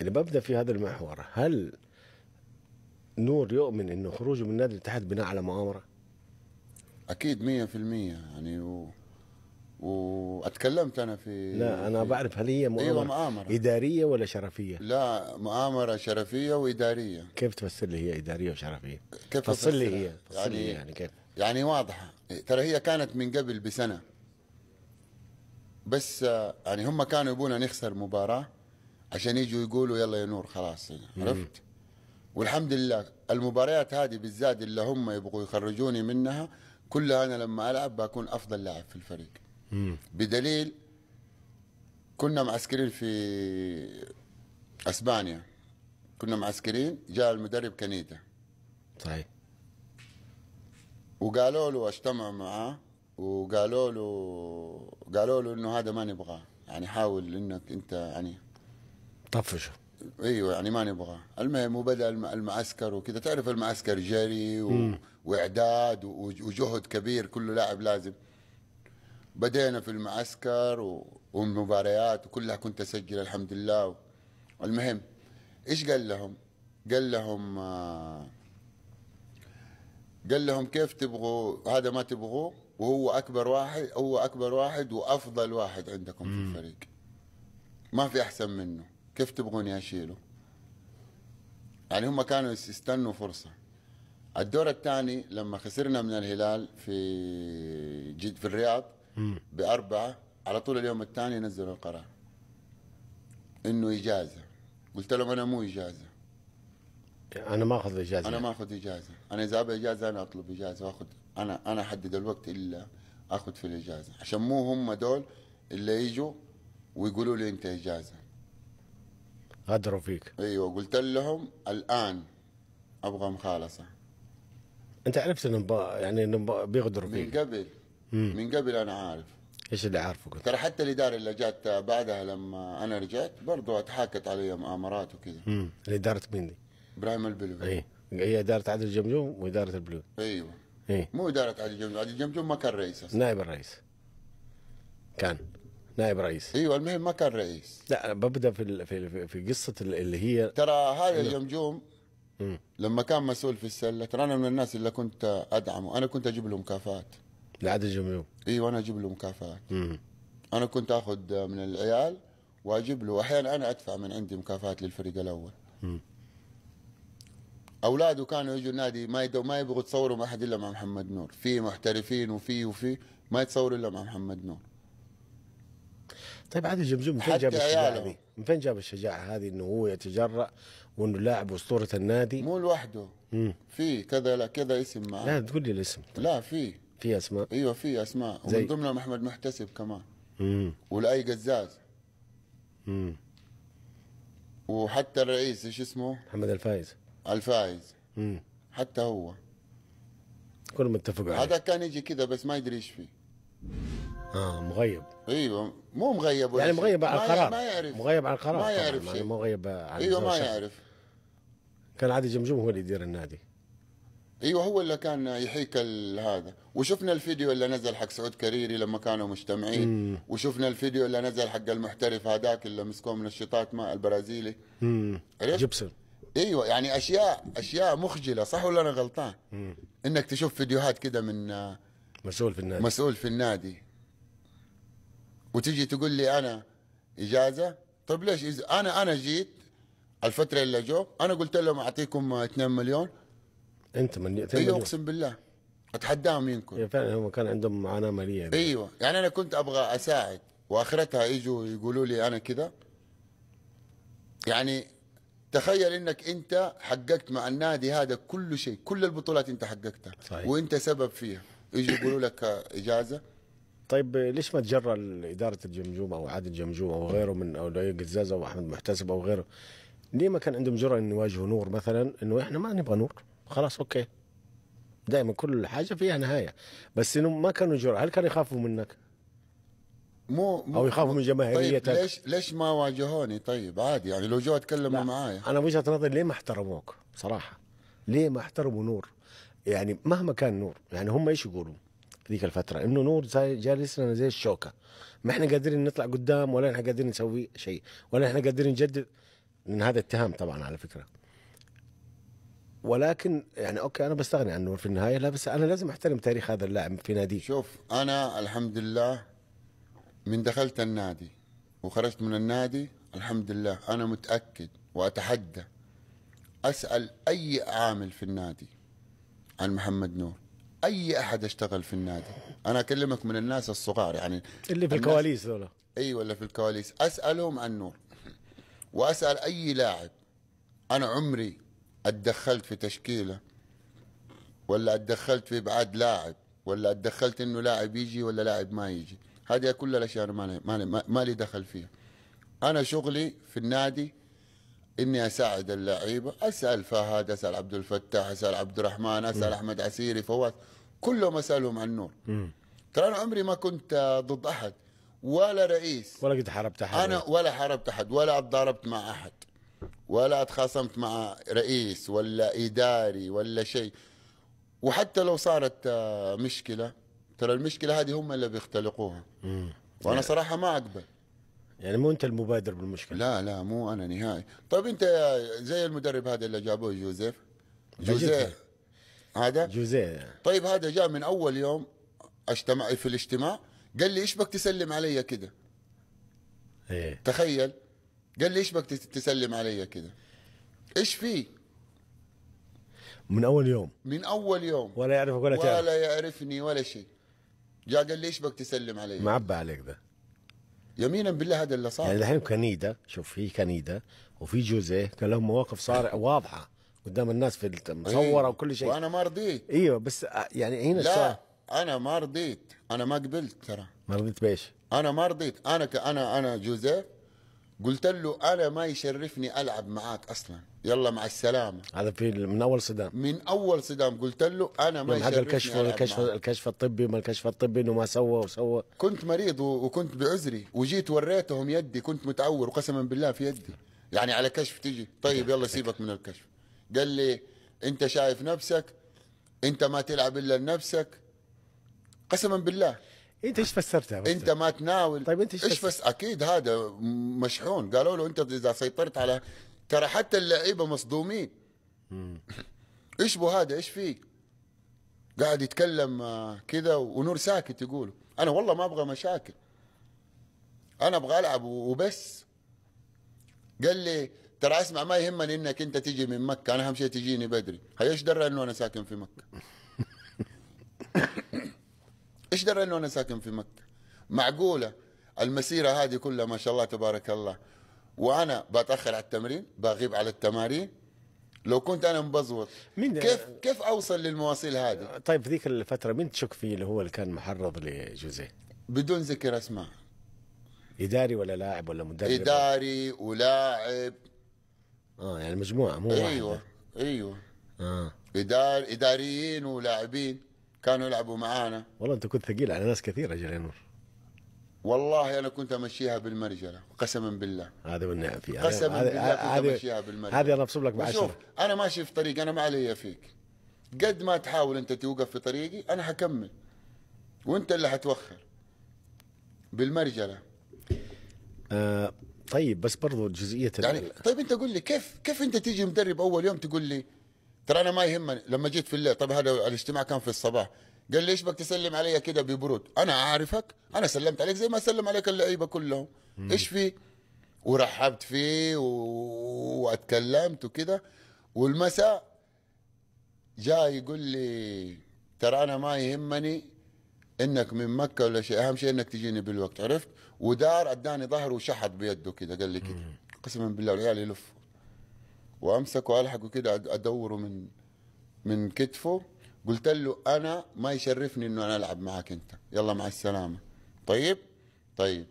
اللي ببدا في هذا المحور هل نور يؤمن انه خروجه من نادي الاتحاد بناء على مؤامره؟ اكيد 100% يعني و... واتكلمت انا في لا انا في... بعرف هل هي أيوة، مؤامره, أيوة مؤامرة. اداريه ولا شرفيه؟ لا مؤامره شرفيه واداريه كيف تفسر لي هي اداريه وشرفيه؟ كيف تفسر لي هي؟ فسر يعني لي يعني كيف؟ يعني واضحه ترى هي كانت من قبل بسنه بس آه، يعني هم كانوا يبونا نخسر مباراه عشان يجوا يقولوا يلا يا نور خلاص عرفت والحمد لله المباريات هذه بالذات اللي هم يبغوا يخرجوني منها كلها انا لما العب بكون افضل لاعب في الفريق بدليل كنا معسكرين في اسبانيا كنا معسكرين جاء المدرب كنيته صحيح وقالوا له اجتمع معاه وقالوا له قالوا له انه هذا ما نبغاه يعني حاول انك انت يعني طفشه ايوه يعني ما نبغاه المهم وبدا المعسكر وكذا تعرف المعسكر جري و... واعداد وجهد كبير كل لاعب لازم بدينا في المعسكر و... والمباريات وكلها كنت اسجل الحمد لله و... المهم ايش قال لهم قال لهم آه، قال لهم كيف تبغوا هذا ما تبغوه وهو اكبر واحد هو اكبر واحد وافضل واحد عندكم في الفريق ما في احسن منه كيف تبغوني اشيله؟ يعني هم كانوا يستنوا فرصه الدور الثاني لما خسرنا من الهلال في جد في الرياض باربعه على طول اليوم الثاني نزلوا القرار انه اجازه قلت لهم انا مو اجازه انا ما اخذ اجازه انا ما يعني. اخذ اجازه انا اذا ابغى اجازه انا اطلب اجازه واخذ انا انا احدد الوقت الا اخذ في الاجازه عشان مو هم دول اللي يجوا ويقولوا لي انت اجازه غدروا فيك ايوه قلت لهم الان ابغى مخالصه انت عرفت انهم يعني انهم بيغدروا فيك من قبل مم. من قبل انا عارف ايش اللي عارفه ترى حتى الاداره اللي جات بعدها لما انا رجعت برضو اتحاكت علي مؤامرات وكذا امم اداره مين دي؟ ابراهيم البلوي اي هي اداره عادل جمجوم واداره البلوي ايوه اي مو اداره عادل جمجوم عادل جمجوم ما كان رئيس اصلا نائب الرئيس كان نائب رئيس ايوه المهم ما كان رئيس لا انا ببدا في في في قصه اللي هي ترى هذا الجمجوم لما كان مسؤول في السله ترى انا من الناس اللي كنت ادعمه انا كنت اجيب له مكافآت لا الجمجوم ايوه انا اجيب له مكافآت انا كنت اخذ من العيال واجيب له احيانا انا ادفع من عندي مكافآت للفريق الاول مم. اولاده كانوا يجوا النادي ما يدو ما يبغوا يتصوروا مع احد الا مع محمد نور في محترفين وفي وفي ما يتصوروا الا مع محمد نور طيب هذا جمزوم من فين جاب الشجاعه من فين جاب الشجاعه هذه انه هو يتجرأ وانه لاعب اسطوره النادي مو لوحده في كذا لا كذا اسم معاه لا تقول لي الاسم طيب. لا في في اسماء ايوه في اسماء ومن ضمنهم احمد محتسب كمان امم ولاي قزاز امم وحتى الرئيس ايش اسمه؟ محمد الفايز الفايز امم حتى هو كلهم اتفقوا عليه هذا كان يجي كذا بس ما يدري ايش فيه اه مغيب ايوه مو مغيب يعني مغيب على القرار ما يعرف مغيب على القرار ما يعرف يعني شيء يعني مغيب على ايوه ما يعرف كان عادي جمجوم هو اللي يدير النادي ايوه هو اللي كان يحيك هذا وشفنا الفيديو اللي نزل حق سعود كريري لما كانوا مجتمعين مم. وشفنا الفيديو اللي نزل حق المحترف هذاك اللي مسكوه من الشطات ما البرازيلي امم جبسون ايوه يعني اشياء اشياء مخجله صح ولا انا غلطان؟ مم. انك تشوف فيديوهات كده من آه، مسؤول في النادي مسؤول في النادي وتجي تقول لي انا اجازه طيب ليش إذا انا انا جيت الفتره اللي جو انا قلت لهم اعطيكم 2 مليون انت من 2 إيه، اقسم بالله اتحداهم منكم فعلا هم كان عندهم معاناه ماليه ايوه يعني انا كنت ابغى اساعد واخرتها يجوا يقولوا لي انا كذا يعني تخيل انك انت حققت مع النادي هذا كل شيء كل البطولات انت حققتها صحيح. وانت سبب فيها يجوا يقولوا لك اجازه طيب ليش ما تجرى إدارة الجمجوم أو عادل الجمجوم أو غيره من أو قزاز أو أحمد محتسب أو غيره ليه ما كان عندهم جرأة ان يواجهوا نور مثلا إنه إحنا ما نبغى نور خلاص أوكي دائما كل حاجة فيها نهاية بس إنه ما كانوا جرأة هل كانوا يخافوا منك؟ مو, مو او يخافوا من طيب، جماهيريتك طيب ليش ليش ما واجهوني طيب عادي يعني لو جو اتكلموا معايا انا وجهه نظري ليه ما احترموك بصراحه ليه ما احترموا نور يعني مهما كان نور يعني هم ايش يقولوا ذيك الفتره انه نور زي جالس لنا زي الشوكه ما احنا قادرين نطلع قدام ولا احنا قادرين نسوي شيء ولا احنا قادرين نجدد من هذا اتهام طبعا على فكره ولكن يعني اوكي انا بستغني عن نور في النهايه لا بس انا لازم احترم تاريخ هذا اللاعب في نادي شوف انا الحمد لله من دخلت النادي وخرجت من النادي الحمد لله انا متاكد واتحدى اسال اي عامل في النادي عن محمد نور اي احد اشتغل في النادي انا اكلمك من الناس الصغار يعني اللي في الكواليس ذولا ايوه اللي في الكواليس اسالهم عن نور واسال اي لاعب انا عمري اتدخلت في تشكيله ولا اتدخلت في ابعاد لاعب ولا اتدخلت انه لاعب يجي ولا لاعب ما يجي هذه كل الاشياء انا ما لي, ما لي دخل فيها انا شغلي في النادي اني اساعد اللعيبه اسال فهد اسال عبد الفتاح اسال عبد الرحمن اسال م. احمد عسيري فواز كلهم اسالهم عن النور ترى انا عمري ما كنت ضد احد ولا رئيس ولا قد حاربت احد انا ولا حاربت احد ولا اتضاربت مع احد ولا اتخاصمت مع رئيس ولا اداري ولا شيء وحتى لو صارت مشكله ترى المشكله هذه هم اللي بيختلقوها وانا نعم. صراحه ما اقبل يعني مو انت المبادر بالمشكله لا لا مو انا نهائي طيب انت زي المدرب هذا اللي جابوه جوزيف جوزيف هذا جوزيف طيب هذا جاء من اول يوم اجتمع في الاجتماع قال لي ايش بك تسلم علي كده ايه تخيل قال لي ايش بك تسلم علي كده ايش في من اول يوم من اول يوم ولا يعرفك ولا تعرف ولا يعرفني ولا شيء جاء قال لي ايش بك تسلم علي معبى عليك ده يمينا بالله هذا اللي صار يعني الحين كنيدا شوف في كنيدا وفي جوزيه كان لهم مواقف صار واضحه قدام الناس في إيه. مصوره أيه. وكل شيء وانا ما رضيت ايوه بس آه، يعني هنا لا السؤال. انا ما رضيت انا ما قبلت ترى ما رضيت بايش؟ انا ما رضيت انا انا انا جوزيه قلت له انا ما يشرفني العب معاك اصلا يلا مع السلامه هذا في من اول صدام من اول صدام قلت له انا ما هذا الكشف الكشف معه. الكشف الطبي ما الكشف الطبي انه ما سوى وسوى كنت مريض وكنت بعذري وجيت وريتهم يدي كنت متعور وقسما بالله في يدي يعني على كشف تجي طيب يلا سيبك من الكشف قال لي انت شايف نفسك انت ما تلعب الا لنفسك قسما بالله انت ايش فسرتها بس انت ما تناول طيب انت ايش فسرت؟ اكيد هذا مشحون قالوا له انت اذا سيطرت على ترى حتى اللعيبه مصدومين ايش بو هذا ايش فيه قاعد يتكلم آه، كذا ونور ساكت يقول انا والله ما ابغى مشاكل انا ابغى العب وبس قال لي ترى اسمع ما يهمني انك انت تجي من مكه انا اهم شيء تجيني بدري هي ايش درى انه انا ساكن في مكه ايش درى انه انا ساكن في مكه معقوله المسيره هذه كلها ما شاء الله تبارك الله وانا بتاخر على التمرين بغيب على التمارين لو كنت انا مبزوط مين كيف كيف اوصل للمواصيل هذه طيب في ذيك الفتره مين تشك فيه اللي هو اللي كان محرض لجوزيه بدون ذكر اسماء اداري ولا لاعب ولا مدرب اداري ولاعب اه يعني مجموعه مو ايوه واحدة. ايوه اه ادار اداريين ولاعبين كانوا يلعبوا معانا والله انت كنت ثقيل على ناس كثيره جلال نور والله انا كنت امشيها بالمرجله قسما بالله هذا والنعم فيها قسما بالله كنت امشيها بالمرجله هذه انا بصب لك بعشرة شوف انا ماشي في طريق انا ما علي فيك قد ما تحاول انت توقف في طريقي انا حكمل وانت اللي حتوخر بالمرجله آه طيب بس برضو جزئيه يعني طيب انت قول لي كيف كيف انت تيجي مدرب اول يوم تقول لي ترى انا ما يهمني لما جيت في الليل طب هذا الاجتماع كان في الصباح قال ليش بدك تسلم علي كده ببرود انا عارفك انا سلمت عليك زي ما سلم عليك اللعيبه كلهم ايش في ورحبت فيه و... واتكلمت وكده والمساء جاي يقول لي ترى انا ما يهمني انك من مكه ولا شيء اهم شيء انك تجيني بالوقت عرفت ودار اداني ظهره وشحط بيده كده قال لي كده قسما بالله العيال يلفوا وامسكه الحقه كده ادوره من من كتفه قلت له انا ما يشرفني انه انا العب معك انت يلا مع السلامه طيب طيب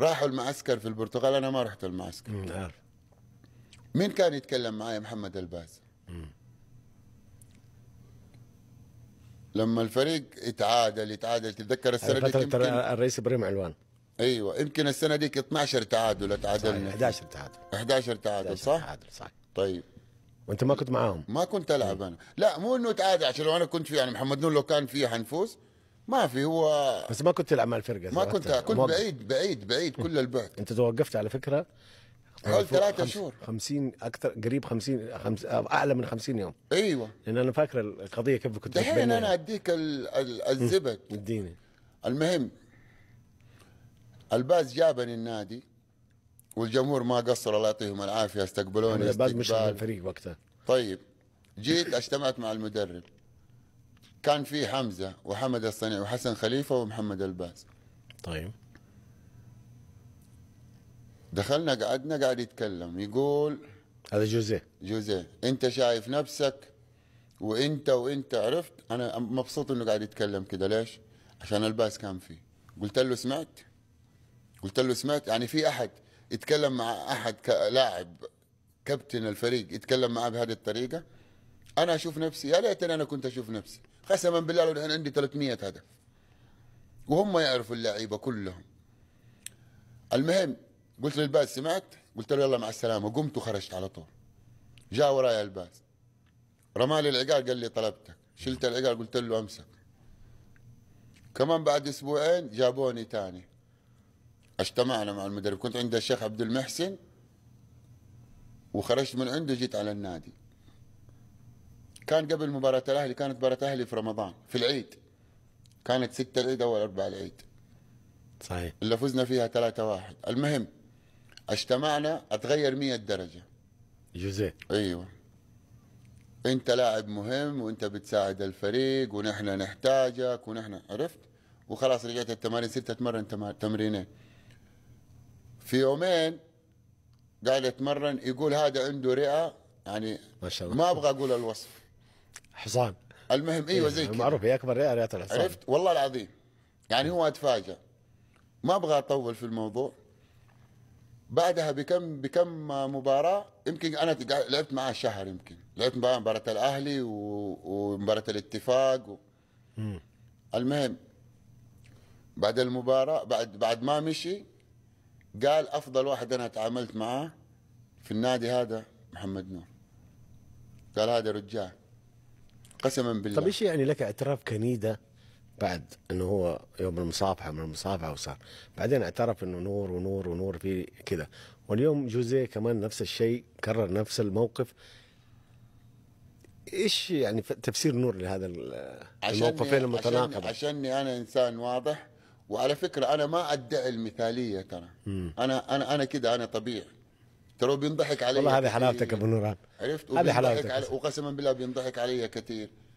راحوا المعسكر في البرتغال انا ما رحت المعسكر عارف مين كان يتكلم معايا محمد الباز لما الفريق اتعادل اتعادل تتذكر السنه دي الرئيس ابراهيم علوان ايوه يمكن السنه ديك 12 تعادل تعادلنا 11 تعادل 11 تعادل صح؟ 11 تعادل صح طيب وانت ما كنت معاهم ما كنت العب إيه. انا لا مو انه تعادل عشان لو انا كنت فيه يعني محمد نور لو كان فيه حنفوز ما في هو بس ما كنت تلعب مع الفرقه ما كنت كنت موقف. بعيد بعيد بعيد كل إيه. البعد انت توقفت على فكره حوالي ثلاثة شهور 50 اكثر قريب 50 خمس اعلى من 50 يوم ايوه لان انا فاكر القضيه كيف كنت دحين انا اديك الزبد اديني المهم الباز جابني النادي والجمهور ما قصر الله يعطيهم العافيه استقبلوني الباز مش الفريق وقتها طيب جيت اجتمعت مع المدرب كان في حمزه وحمد الصنيع وحسن خليفه ومحمد الباز طيب دخلنا قعدنا قاعد يتكلم يقول هذا جوزيه جوزيه انت شايف نفسك وانت وانت عرفت انا مبسوط انه قاعد يتكلم كذا ليش؟ عشان الباس كان فيه قلت له سمعت؟ قلت له سمعت يعني في احد يتكلم مع احد كلاعب كابتن الفريق يتكلم معاه بهذه الطريقه انا اشوف نفسي يا ليتني انا كنت اشوف نفسي قسما بالله لو الحين عندي 300 هدف وهم يعرفوا اللعيبه كلهم المهم قلت للباس سمعت قلت له يلا مع السلامه قمت وخرجت على طول جاء وراي الباس رمالي العقال قال لي طلبتك شلت العقال قلت له امسك كمان بعد اسبوعين جابوني تاني اجتمعنا مع المدرب كنت عند الشيخ عبد المحسن وخرجت من عنده جيت على النادي كان قبل مباراة الأهلي كانت مباراة الأهلي في رمضان في العيد كانت ستة العيد أول أربعة العيد صحيح اللي فزنا فيها ثلاثة واحد المهم اجتمعنا أتغير مية درجة جوزيه أيوه أنت لاعب مهم وأنت بتساعد الفريق ونحن نحتاجك ونحن عرفت وخلاص رجعت التمارين صرت أتمرن تمرينين في يومين قاعد اتمرن يقول هذا عنده رئه يعني ما شاء الله ما ابغى اقول الوصف حصان المهم ايوه إيه، زي كذا معروف هي اكبر رئه رئه الحصان عرفت والله العظيم يعني هو اتفاجئ ما ابغى اطول في الموضوع بعدها بكم بكم مباراه يمكن انا لعبت معاه شهر يمكن لعبت معاه مباراه الاهلي ومباراه الاتفاق و... المهم بعد المباراه بعد بعد ما مشي قال افضل واحد انا تعاملت معاه في النادي هذا محمد نور قال هذا رجال قسما بالله طيب ايش يعني لك اعتراف كنيده بعد انه هو يوم المصافحه من المصافحه وصار بعدين اعترف انه نور ونور ونور في كذا واليوم جوزيه كمان نفس الشيء كرر نفس الموقف ايش يعني تفسير نور لهذا الموقفين المتناقضه عشان عشاني انا انسان واضح وعلى فكره انا ما ادعي المثاليه ترى انا انا انا كده انا طبيعي ترى بينضحك علي والله هذه حلاوتك ابو نوران عرفت هذه حلاوتك وقسما بالله بينضحك علي كثير